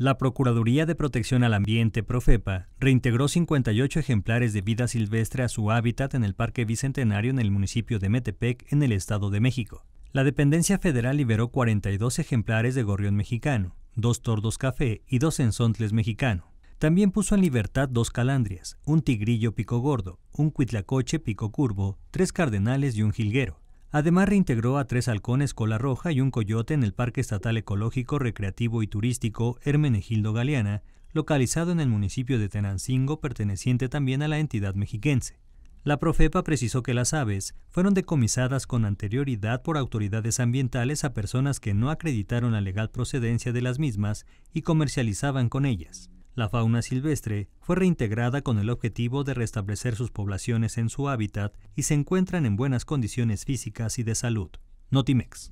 La Procuraduría de Protección al Ambiente, Profepa, reintegró 58 ejemplares de vida silvestre a su hábitat en el Parque Bicentenario en el municipio de Metepec, en el Estado de México. La dependencia federal liberó 42 ejemplares de gorrión mexicano, dos tordos café y dos ensontles mexicano. También puso en libertad dos calandrias, un tigrillo pico gordo, un cuitlacoche pico curvo, tres cardenales y un jilguero. Además, reintegró a tres halcones cola roja y un coyote en el Parque Estatal Ecológico, Recreativo y Turístico Hermenegildo Galeana, localizado en el municipio de Tenancingo, perteneciente también a la entidad mexiquense. La Profepa precisó que las aves fueron decomisadas con anterioridad por autoridades ambientales a personas que no acreditaron la legal procedencia de las mismas y comercializaban con ellas. La fauna silvestre fue reintegrada con el objetivo de restablecer sus poblaciones en su hábitat y se encuentran en buenas condiciones físicas y de salud. Notimex.